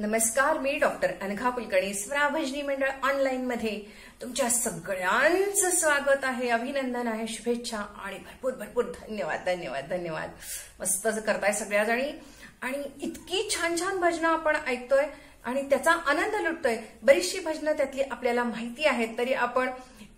नमस्कार मी डॉक्टर अनघा कुलकर्णी स्वराभजनी मंडळ ऑनलाईन मध्ये तुमच्या सगळ्यांचं स्वागत आहे अभिनंदन आहे शुभेच्छा आणि भरपूर भरपूर धन्यवाद धन्यवाद धन्यवाद मस्त करताय सगळ्याजणी आणि इतकी छान छान भजनं आपण ऐकतोय आणि त्याचा आनंद लुटतोय बरीचशी भजनं त्यातली आपल्याला माहिती आहेत तरी आपण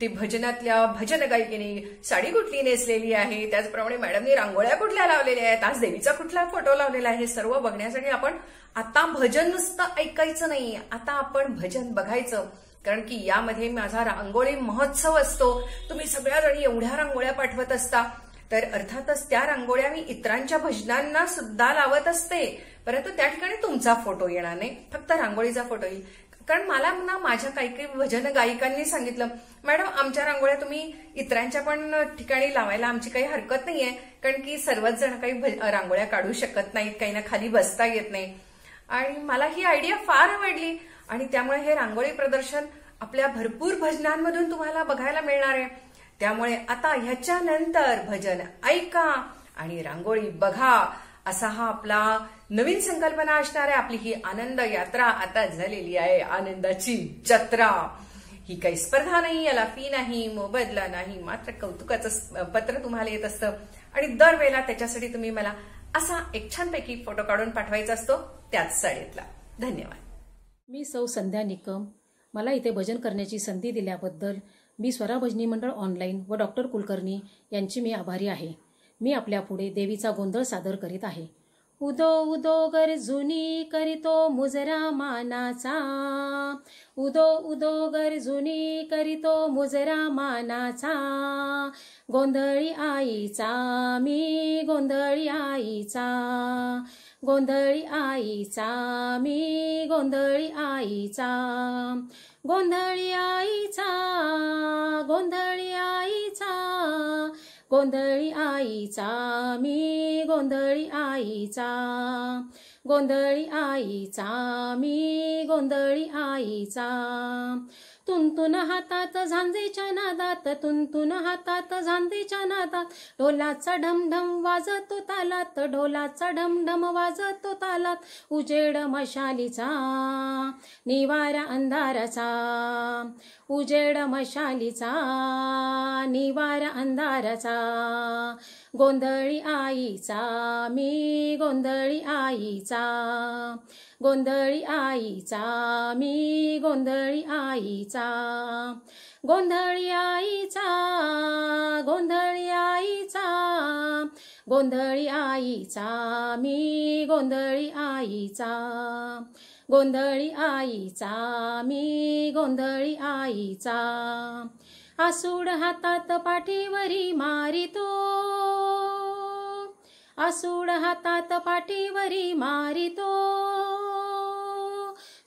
ती भजनातल्या भजन गायिकेने साडी कुठली नेसलेली आहे त्याचप्रमाणे मॅडमनी रांगोळ्या कुठल्या लावलेल्या आहेत आज देवीचा कुठला फोटो लावलेला आहे सर्व बघण्यासाठी आपण आता भजन नुसतं ऐकायचं नाही आता आपण भजन बघायचं कारण की यामध्ये माझा रांगोळी महोत्सव असतो तुम्ही सगळ्याजणी एवढ्या रांगोळ्या पाठवत असता तर अर्थातच त्या रांगोळ्या मी इतरांच्या भजनांना सुद्धा लावत असते परंतु त्या ठिकाणी तुमचा फोटो येणार नाही फक्त रांगोळीचा फोटो येईल कारण मला ना माझ्या काही काही भजन गायिकांनी सांगितलं मॅडम आमच्या रांगोळ्या तुम्ही इतरांच्या पण ठिकाणी लावायला आमची काही हरकत नाहीये कारण की सर्वच जण काही रांगोळ्या काढू शकत नाहीत काही ना खाली बसता येत नाही आणि मला ही आयडिया फार आवडली आणि त्यामुळे हे रांगोळी प्रदर्शन आपल्या भरपूर भजनांमधून तुम्हाला बघायला मिळणार आहे त्यामुळे आता ह्याच्यानंतर भजन ऐका आणि रांगोळी बघा असा हा आपला नवीन संकल्पना असणार आहे आपली ही आनंद यात्रा आता झालेली आहे आनंदाची जत्रा ही काही स्पर्धा नाही याला फी नाही मोबदला नाही मात्र कौतुकाचं पत्र तुम्हाला येत असतं आणि दरवेळेला त्याच्यासाठी तुम्ही मला असा एक छानपैकी फोटो काढून पाठवायचा असतो त्याच साडीतला धन्यवाद मी सौ संध्या निकम मला इथे भजन करण्याची संधी दिल्याबद्दल मी स्वरा भजनी मंडळ ऑनलाईन व डॉक्टर कुलकर्णी यांची मी आभारी आहे मी आपल्यापुढे देवीचा गोंधळ सादर करीत आहे उदो उदो जुनी करीतो मुजरा मानाचा उदो उदो जुनी करीतो मुजरा मानाचा गोंधळी आईचा मी गोंधळी आईचा 功德力阿依扎米，功德力阿依扎，功德力阿依扎，功德力阿依扎，功德力阿依扎米，功德力阿依扎，功德力阿依扎米，功德力阿依扎。तुंतुन हातात झांजेच्या नादात तुंतुन हातात झांजेच्या नादात ढोलाचा ढमढम वाजतो तालात ढोलाचा ढमढम वाजतो तालात उजेड मशालीचा निवारा अंधाराचा उजेड मशालीचा निवारा अंधाराचा गोंधळी आईचा मी गोंधळी आईचा गोंधळी आईचा मी गोंधळी आईचा गोंधळी आईचा गोंधळी आईचा गोंधळी आईचा मी गोंधळी आईचा गोंधळी आईचा मी गोंधळी आईचा आसूड हातात पाठीवरी मारितो आसूड हातात पाठीवरी मारितो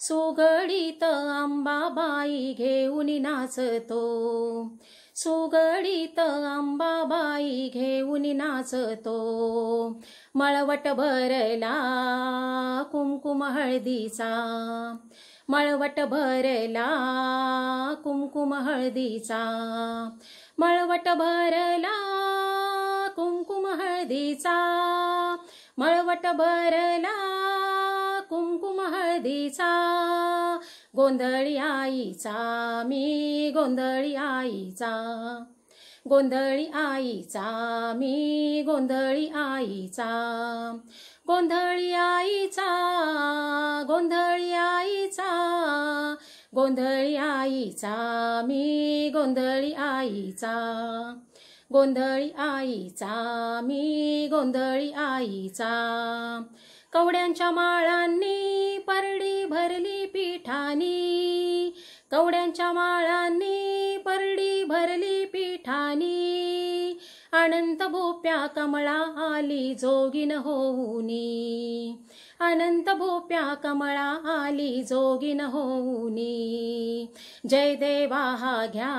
सुगडीत अंबाबाई घेऊन नाचतो सुगडीत अंबाबाई घेऊन नाचतो मळवट भरला कुमकुम हळदीचा मळवट भरला कुमकुम हळदीचा मळवट भरला कुमकुम हळदीचा मळवट भरला नदीचा गोंधळी आईचा मी गोंधळी आईचा गोंधळी आईचा मी गोंधळी आईचा गोंधळी आईचा गोंधळी आईचा गोंधळी आईचा मी गोंधळी आईचा गोंधळी आईचा मी गोंधळी आईचा कवड्यांच्या माळांनी कवड्यांच्या माळांनी परडी भरली पिठानी अनंत भोप्या कमळा आली जोगिन होऊनी अनंत भोप्या कमळा आली जोगिन होऊनी जय देवा हा घ्या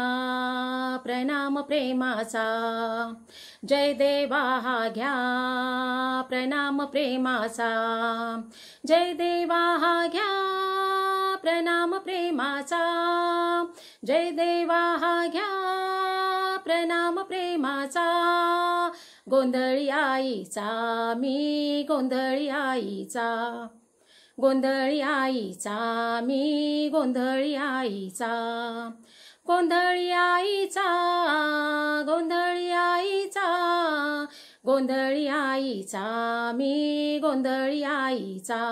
प्रणाम प्रेमाचा जय देवा हा घ्या प्रणाम प्रेमाचा जय देवा हा घ्या प्रणाम प्रेमाचा जय देवा हा घ्या प्रणाम प्रेमाचा गोंधळी आईचा मी गोंधळी आईचा गोंधळी आईचा मी गोंधळी आईचा गोंधळी आईचा गोंधळी आईचा गोंधळी आईचा मी गोंधळी आईचा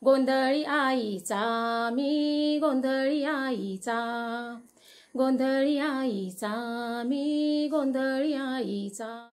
功德力阿依扎米，功德力阿依扎，功德力阿依扎米，功德力阿依扎。